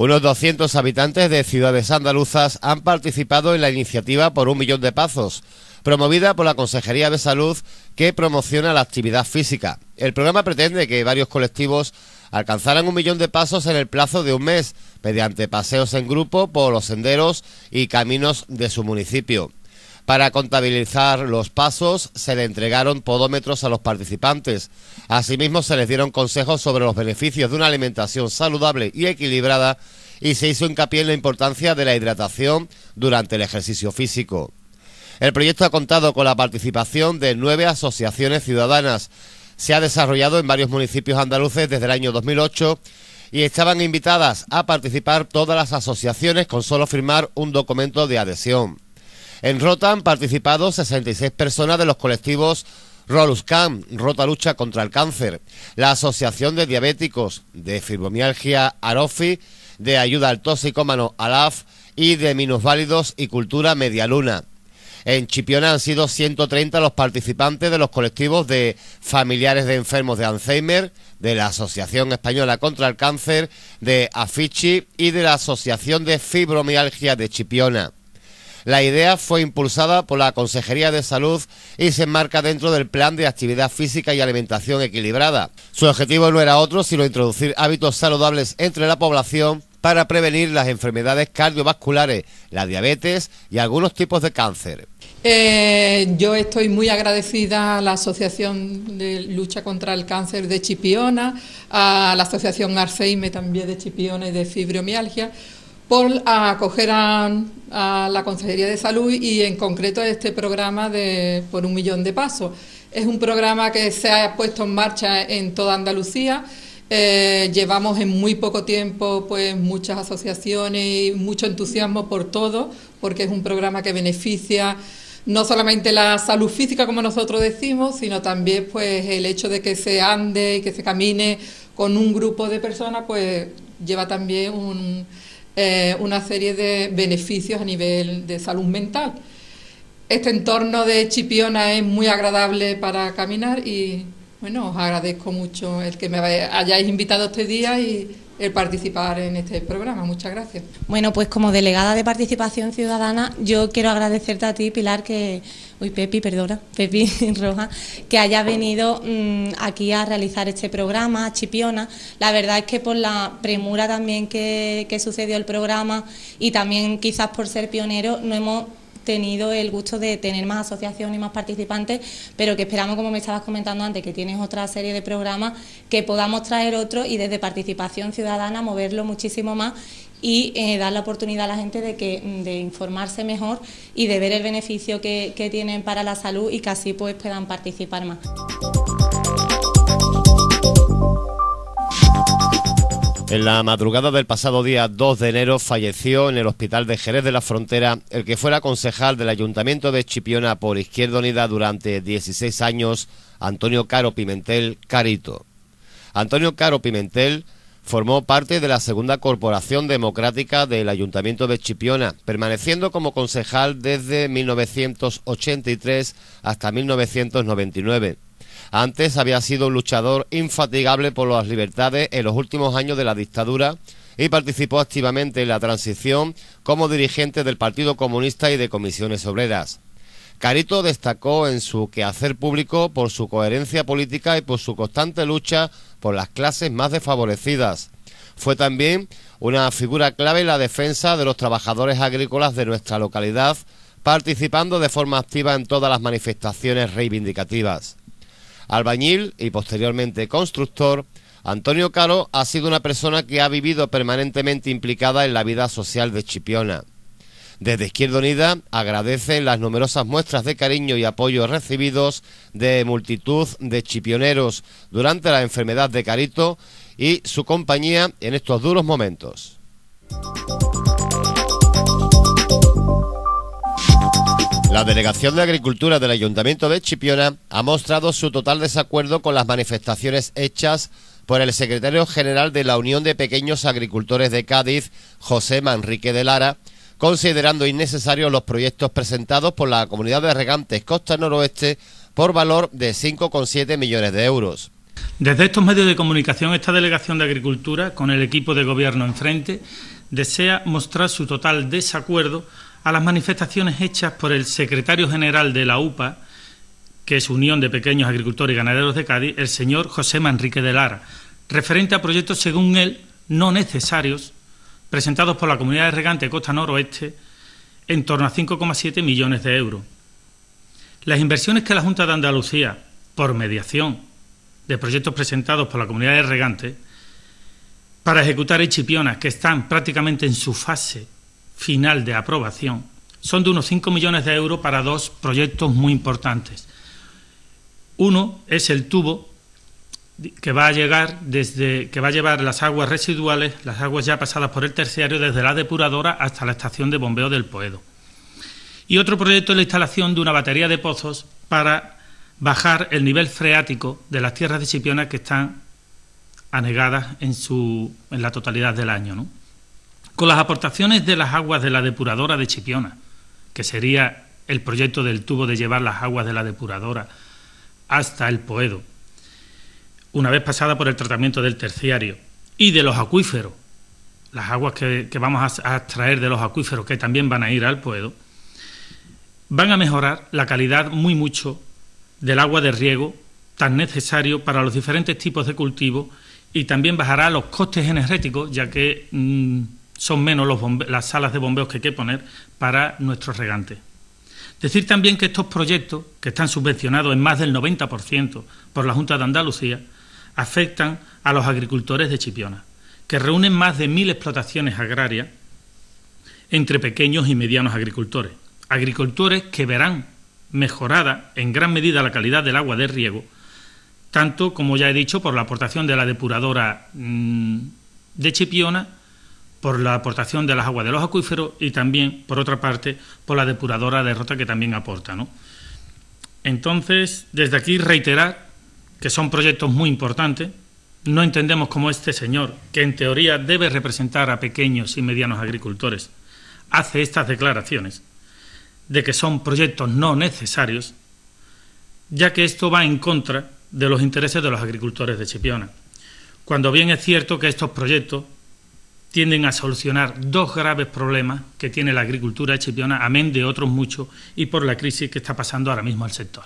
Unos 200 habitantes de ciudades andaluzas han participado en la iniciativa por un millón de pasos, promovida por la Consejería de Salud que promociona la actividad física. El programa pretende que varios colectivos alcanzaran un millón de pasos en el plazo de un mes, mediante paseos en grupo por los senderos y caminos de su municipio. Para contabilizar los pasos se le entregaron podómetros a los participantes. Asimismo se les dieron consejos sobre los beneficios de una alimentación saludable y equilibrada y se hizo hincapié en la importancia de la hidratación durante el ejercicio físico. El proyecto ha contado con la participación de nueve asociaciones ciudadanas. Se ha desarrollado en varios municipios andaluces desde el año 2008 y estaban invitadas a participar todas las asociaciones con solo firmar un documento de adhesión. En Rota han participado 66 personas de los colectivos Roluscan, Rota Lucha contra el Cáncer, la Asociación de Diabéticos de Fibromialgia Arofi, de Ayuda al Toxicómano ALAF y de Válidos y Cultura Medialuna. En Chipiona han sido 130 los participantes de los colectivos de familiares de enfermos de Alzheimer, de la Asociación Española contra el Cáncer, de Afichi y de la Asociación de Fibromialgia de Chipiona. La idea fue impulsada por la Consejería de Salud y se enmarca dentro del Plan de Actividad Física y Alimentación Equilibrada. Su objetivo no era otro sino introducir hábitos saludables entre la población para prevenir las enfermedades cardiovasculares, la diabetes y algunos tipos de cáncer. Eh, yo estoy muy agradecida a la Asociación de Lucha contra el Cáncer de Chipiona, a la Asociación Arceime también de Chipiona y de Fibromialgia, por acoger a, la Consejería de Salud y en concreto este programa de Por un Millón de Pasos. Es un programa que se ha puesto en marcha en toda Andalucía. Eh, llevamos en muy poco tiempo pues muchas asociaciones y mucho entusiasmo por todo, porque es un programa que beneficia no solamente la salud física, como nosotros decimos, sino también pues el hecho de que se ande y que se camine con un grupo de personas, pues lleva también un eh, una serie de beneficios a nivel de salud mental. Este entorno de Chipiona es muy agradable para caminar y bueno, os agradezco mucho el que me hayáis invitado este día y el participar en este programa. Muchas gracias. Bueno, pues como delegada de Participación Ciudadana, yo quiero agradecerte a ti, Pilar, que... Uy, Pepi, perdona, Pepi Roja, que haya venido mm, aquí a realizar este programa, a Chipiona. La verdad es que por la premura también que, que sucedió el programa y también quizás por ser pionero, no hemos tenido el gusto de tener más asociación y más participantes, pero que esperamos, como me estabas comentando antes, que tienes otra serie de programas, que podamos traer otros y desde participación ciudadana moverlo muchísimo más y eh, dar la oportunidad a la gente de, que, mm, informarse mejor y de ver el beneficio que, que tienen para la salud y que así pues, puedan participar más. En la madrugada del pasado día 2 de enero falleció en el hospital de Jerez de la Frontera el que fuera concejal del Ayuntamiento de Chipiona por Izquierda Unida durante 16 años, Antonio Caro Pimentel Carito. Antonio Caro Pimentel formó parte de la segunda corporación democrática del Ayuntamiento de Chipiona, permaneciendo como concejal desde 1983 hasta 1999. Antes había sido un luchador infatigable por las libertades en los últimos años de la dictadura y participó activamente en la transición como dirigente del Partido Comunista y de comisiones obreras. Carito destacó en su quehacer público por su coherencia política y por su constante lucha por las clases más desfavorecidas. Fue también una figura clave en la defensa de los trabajadores agrícolas de nuestra localidad, participando de forma activa en todas las manifestaciones reivindicativas. Albañil y posteriormente constructor, Antonio Caro ha sido una persona que ha vivido permanentemente implicada en la vida social de Chipiona. Desde Izquierda Unida agradecen las numerosas muestras de cariño y apoyo recibidos de multitud de chipioneros durante la enfermedad de Carito y su compañía en estos duros momentos. La Delegación de Agricultura del Ayuntamiento de Chipiona ha mostrado su total desacuerdo con las manifestaciones hechas por el secretario general de la Unión de Pequeños Agricultores de Cádiz, José Manrique de Lara, considerando innecesarios los proyectos presentados por la Comunidad de Regantes Costa Noroeste por valor de 5,7 millones de euros. Desde estos medios de comunicación, esta Delegación de Agricultura, con el equipo de gobierno enfrente, desea mostrar su total desacuerdo a las manifestaciones hechas por el secretario general de la UPA, que es Unión de Pequeños Agricultores y Ganaderos de Cádiz, el señor José Manrique de Lara, referente a proyectos, según él, no necesarios, presentados por la comunidad de regante de Costa Noroeste, en torno a 5,7 millones de euros. Las inversiones que la Junta de Andalucía, por mediación de proyectos presentados por la comunidad de regante, para ejecutar hechipionas que están prácticamente en su fase final de aprobación son de unos 5 millones de euros para dos proyectos muy importantes. Uno es el tubo que va a llegar desde que va a llevar las aguas residuales, las aguas ya pasadas por el terciario desde la depuradora hasta la estación de bombeo del Poedo. Y otro proyecto es la instalación de una batería de pozos para bajar el nivel freático de las tierras de Chipiona que están anegadas en su en la totalidad del año, ¿no? con las aportaciones de las aguas de la depuradora de Chipiona, que sería el proyecto del tubo de llevar las aguas de la depuradora hasta el Poedo, una vez pasada por el tratamiento del terciario, y de los acuíferos, las aguas que, vamos a, extraer de los acuíferos, que también van a ir al Poedo, van a mejorar la calidad muy mucho del agua de riego tan necesario para los diferentes tipos de cultivo y también bajará los costes energéticos, ya que mm, son menos las salas de bombeos que hay que poner para nuestros regantes. Decir también que estos proyectos, que están subvencionados en más del 90% por la Junta de Andalucía, afectan a los agricultores de Chipiona, que reúnen más de mil explotaciones agrarias entre pequeños y medianos agricultores. Agricultores que verán mejorada en gran medida la calidad del agua de riego, tanto como ya he dicho por la aportación de la depuradora mm, de Chipiona por la aportación de las aguas de los acuíferos y también, por otra parte, por la depuradora de rota que también aporta. ¿no? Entonces, desde aquí reiterar que son proyectos muy importantes. No entendemos cómo este señor, que en teoría debe representar a pequeños y medianos agricultores, hace estas declaraciones de que son proyectos no necesarios, ya que esto va en contra de los intereses de los agricultores de Chipiona. Cuando bien es cierto que estos proyectos tienden a solucionar dos graves problemas que tiene la agricultura chipiona, amén de otros muchos, y por la crisis que está pasando ahora mismo al sector.